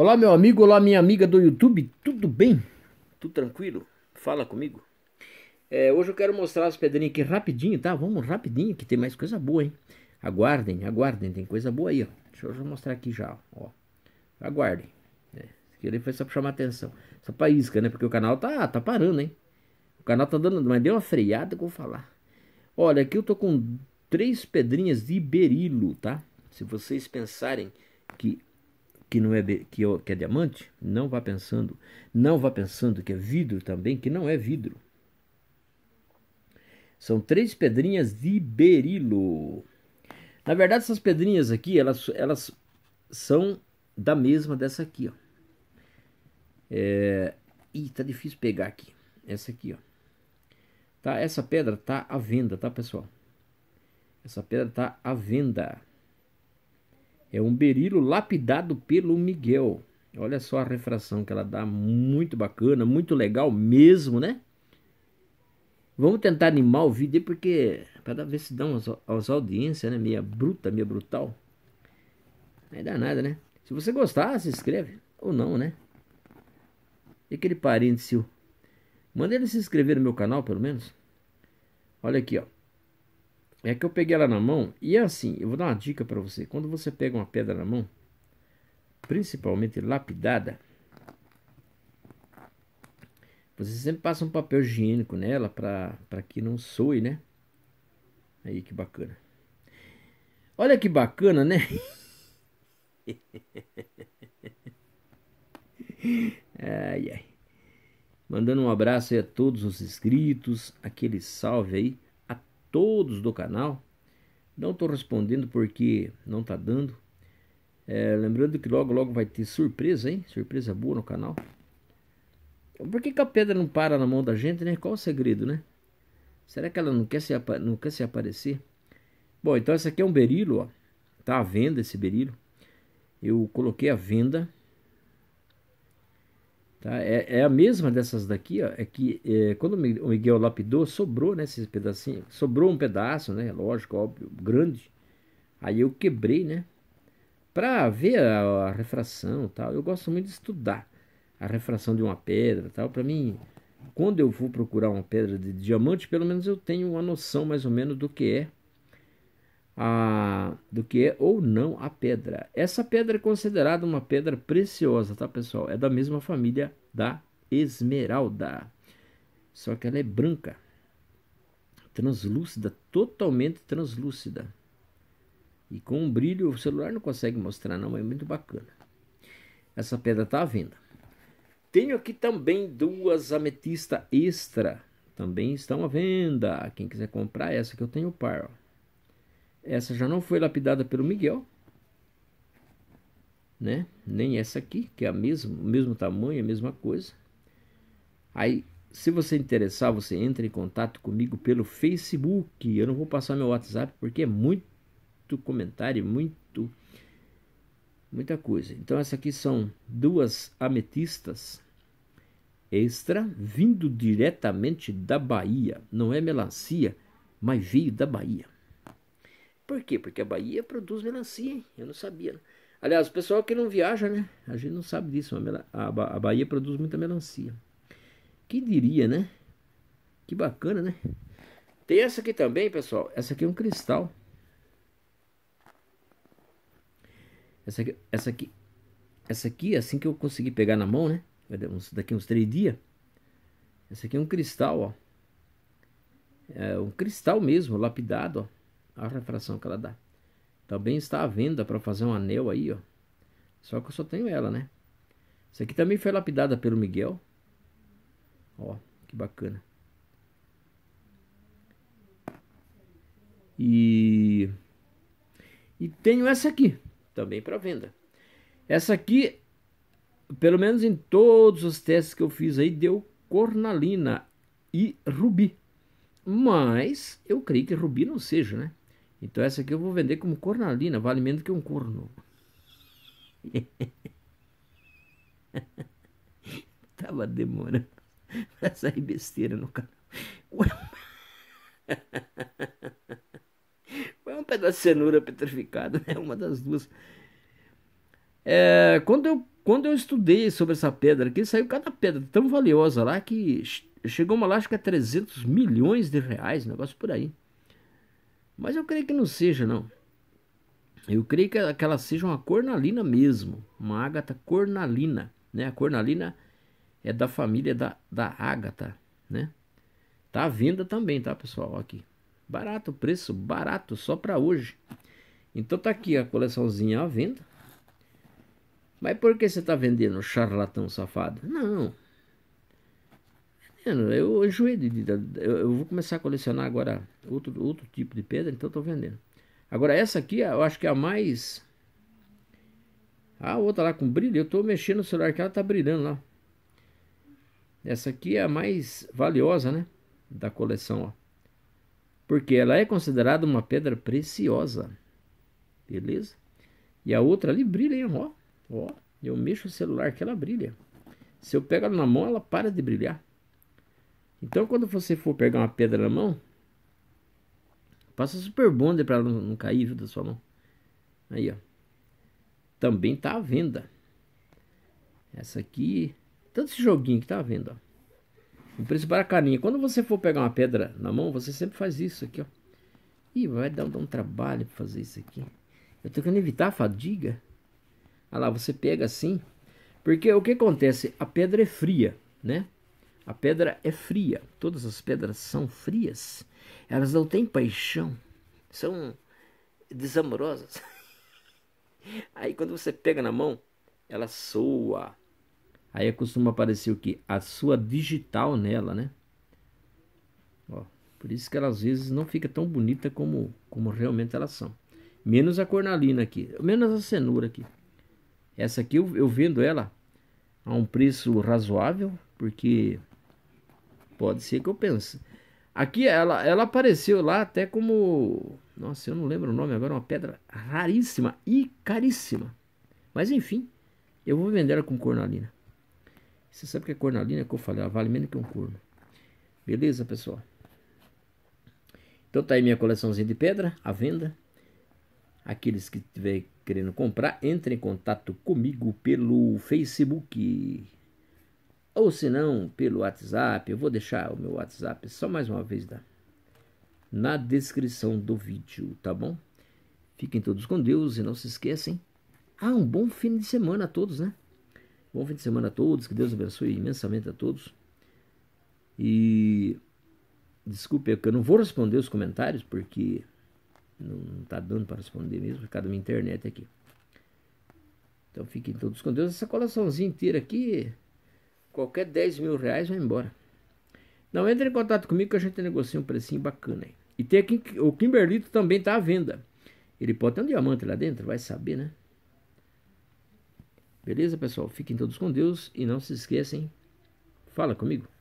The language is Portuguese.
Olá, meu amigo, olá, minha amiga do YouTube, tudo bem? Tudo tranquilo? Fala comigo. É, hoje eu quero mostrar as pedrinhas aqui rapidinho, tá? Vamos rapidinho, que tem mais coisa boa, hein? Aguardem, aguardem, tem coisa boa aí, ó. Deixa eu mostrar aqui já, ó. Aguardem. É, ele foi só pra chamar atenção. Só pra isca, né? Porque o canal tá, tá parando, hein? O canal tá dando, mas deu uma freada que eu vou falar. Olha, aqui eu tô com três pedrinhas de berilo, tá? Se vocês pensarem que que não é, é que, é diamante, não vá pensando, não vá pensando que é vidro também, que não é vidro. São três pedrinhas de berilo. Na verdade, essas pedrinhas aqui, elas, elas são da mesma dessa aqui, ó. É... Ih, tá difícil pegar aqui. Essa aqui, ó. Tá, essa pedra tá à venda, tá, pessoal? Essa pedra tá à venda. É um berilo lapidado pelo Miguel. Olha só a refração que ela dá, muito bacana, muito legal mesmo, né? Vamos tentar animar o vídeo porque para ver se dá umas, audiências, né? Meia bruta, meia brutal. Não dá nada, né? Se você gostar, se inscreve. Ou não, né? E aquele parênteses? Manda ele se inscrever no meu canal, pelo menos. Olha aqui, ó é que eu peguei ela na mão e é assim, eu vou dar uma dica para você. Quando você pega uma pedra na mão, principalmente lapidada, você sempre passa um papel higiênico nela para que não soe, né? Aí que bacana. Olha que bacana, né? ai, ai. Mandando um abraço aí a todos os inscritos, aquele salve aí todos do canal. Não estou respondendo porque não está dando. É, lembrando que logo, logo vai ter surpresa, hein? Surpresa boa no canal. Por que, que, a pedra não para na mão da gente, né? Qual o segredo, né? Será que ela não quer se, não quer se aparecer? Bom, então esse aqui é um berilo, ó. Tá à venda esse berilo. Eu coloquei à venda Tá? É, é, a mesma dessas daqui, ó, é que é, quando o Miguel lapidou, sobrou né, pedacinho, sobrou um pedaço, né, lógico, óbvio, grande. Aí eu quebrei, né, para ver a, a refração tal. Eu gosto muito de estudar a refração de uma pedra tal. Para mim, quando eu vou procurar uma pedra de diamante, pelo menos eu tenho uma noção mais ou menos do que é a, do que é ou não a pedra. Essa pedra é considerada uma pedra preciosa, tá pessoal? É da mesma família da esmeralda, só que ela é branca, translúcida, totalmente translúcida. E com um brilho o celular não consegue mostrar, não, é muito bacana. Essa pedra está à venda. Tenho aqui também duas ametista extra, também estão à venda. Quem quiser comprar essa que eu tenho par, ó essa já não foi lapidada pelo Miguel. Né? Nem essa aqui, que é a mesma, o mesmo tamanho, a mesma coisa. Aí, se você interessar, você entra em contato comigo pelo Facebook. Eu não vou passar meu WhatsApp porque é muito comentário, muito muita coisa. Então essa aqui são duas ametistas extra vindo diretamente da Bahia. Não é melancia, mas veio da Bahia. Por quê? Porque a Bahia produz melancia, hein? eu não sabia. Né? Aliás, o pessoal que não viaja, né? A gente não sabe disso, a Bahia produz muita melancia. Que diria, né? Que bacana, né? Tem essa aqui também, pessoal. Essa aqui é um cristal. Essa aqui, essa aqui, essa aqui assim que eu consegui pegar na mão, né? daqui uns três dias. Essa aqui é um cristal, ó. É um cristal mesmo, lapidado, ó a refração que ela dá. Também está à venda para fazer um anel aí, ó. Só que eu só tenho ela, né? essa aqui também foi lapidada pelo Miguel. Ó, que bacana. E e tenho essa aqui também para venda. Essa aqui, pelo menos em todos os testes que eu fiz aí, deu cornalina e rubi. Mas eu creio que rubi não seja, né? Então essa aqui eu vou vender como cornalina, vale menos que um corno. Tava demorando pra sair besteira no canal. Foi um pedaço de cenoura petrificada, né? Uma das duas. É, quando, eu, quando eu estudei sobre essa pedra aqui, saiu cada pedra tão valiosa lá que chegou uma lá, acho que a é 300 milhões de reais, negócio por aí. Mas eu creio que não seja, não. Eu creio que ela, seja uma cornalina mesmo, uma ágata cornalina, né? A cornalina é da família da, da ágata, né? Tá à venda também, tá, pessoal? Aqui. Barato, preço barato, só para hoje. Então tá aqui a coleçãozinha à venda. Mas por que você tá vendendo charlatão safado? Não, vendendo. Eu enjoei de, de, de eu, vou começar a colecionar agora outro, outro tipo de pedra, então estou vendendo. Agora essa aqui eu acho que é a mais. A outra lá com brilho, eu estou mexendo no celular que ela está brilhando lá. Essa aqui é a mais valiosa, né? Da coleção, ó. Porque ela é considerada uma pedra preciosa. Beleza? E a outra ali brilha, hein? Ó, ó. Eu mexo o celular que ela brilha. Se eu pego ela na mão, ela para de brilhar. Então, quando você for pegar uma pedra na mão, passa super bonder para não, não cair viu, da sua mão. Aí, ó. Também tá à venda. Essa aqui, tanto esse joguinho que tá à venda, ó. O preço carinha Quando você for pegar uma pedra na mão, você sempre faz isso aqui, ó. Ih, vai dar, dar um trabalho para fazer isso aqui. Eu tô querendo evitar a fadiga. Olha lá, você pega assim. Porque o que acontece? A pedra é fria, né? A pedra é fria, todas as pedras são frias, elas não têm paixão, são desamorosas. Aí quando você pega na mão, ela soa. Aí costuma aparecer o que? A sua digital nela, né? Ó, por isso que ela às vezes não fica tão bonita como, como realmente elas são. Menos a cornalina aqui, menos a cenoura aqui. Essa aqui eu, eu vendo ela a um preço razoável, porque Pode ser que eu pense. Aqui ela, ela apareceu lá até como. Nossa, eu não lembro o nome agora, uma pedra raríssima e caríssima. Mas enfim, eu vou vender ela com cornalina. Você sabe que a é cornalina é que eu falei, ela vale menos que um corno. Beleza, pessoal? Então tá aí minha coleçãozinha de pedra à venda. Aqueles que estiverem querendo comprar, entre em contato comigo pelo Facebook. Ou se não, pelo WhatsApp, eu vou deixar o meu WhatsApp só mais uma vez na, na descrição do vídeo, tá bom? Fiquem todos com Deus e não se esquecem. Ah, um bom fim de semana a todos, né? Bom fim de semana a todos, que Deus abençoe imensamente a todos. E desculpe, é eu não vou responder os comentários porque não está dando para responder mesmo, por causa da minha internet aqui. Então fiquem todos com Deus. Essa colaçãozinha inteira aqui Qualquer 10 mil reais vai embora. Não entre em contato comigo que a gente negocia um precinho bacana hein. E tem aqui o Kimberlito também está à venda. Ele pode ter um diamante lá dentro, vai saber, né? Beleza, pessoal? Fiquem todos com Deus e não se esquecem. Fala comigo.